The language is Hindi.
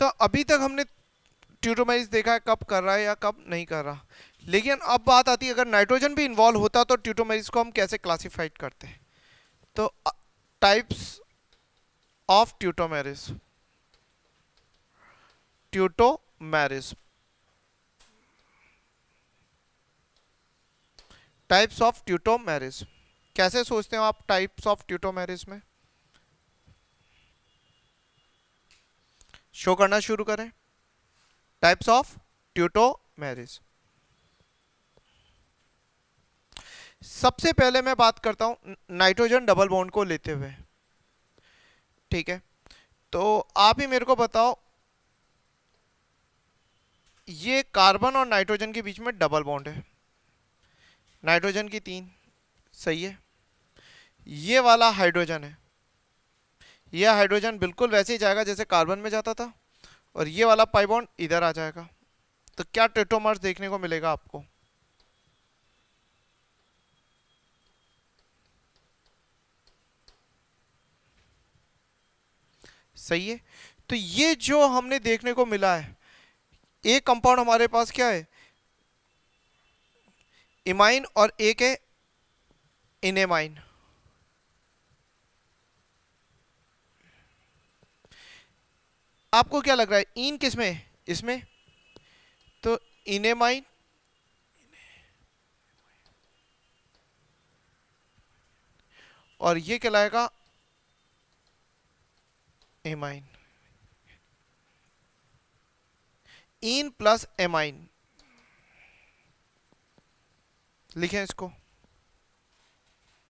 तो अभी तक हमने ट्यूटोमाइज देखा है कब कर रहा है या कब नहीं कर रहा लेकिन अब बात आती है अगर नाइट्रोजन भी इन्वॉल्व होता तो ट्यूटोमाइज को हम कैसे क्लासीफाइड करते हैं तो types of tautomerism tautomerism types of tautomerism कैसे सोचते हो आप टाइप्स ऑफ ट्यूटोमेरिस में शो करना शुरू करें टाइप्स ऑफ ट्यूटो मैरिज सबसे पहले मैं बात करता हूं नाइट्रोजन डबल बॉन्ड को लेते हुए ठीक है तो आप ही मेरे को बताओ ये कार्बन और नाइट्रोजन के बीच में डबल बॉन्ड है नाइट्रोजन की तीन सही है ये वाला हाइड्रोजन है यह हाइड्रोजन बिल्कुल वैसे ही जाएगा जैसे कार्बन में जाता था और ये वाला पाइबॉन्ड इधर आ जाएगा तो क्या टेटोमर्स देखने को मिलेगा आपको सही है तो ये जो हमने देखने को मिला है एक कंपाउंड हमारे पास क्या है इमाइन और एक है इनेमाइन आपको क्या लग रहा है इन किस में इसमें तो इनेमाइन और ये कहलाएगा एमाइन इन प्लस एमाइन लिखें इसको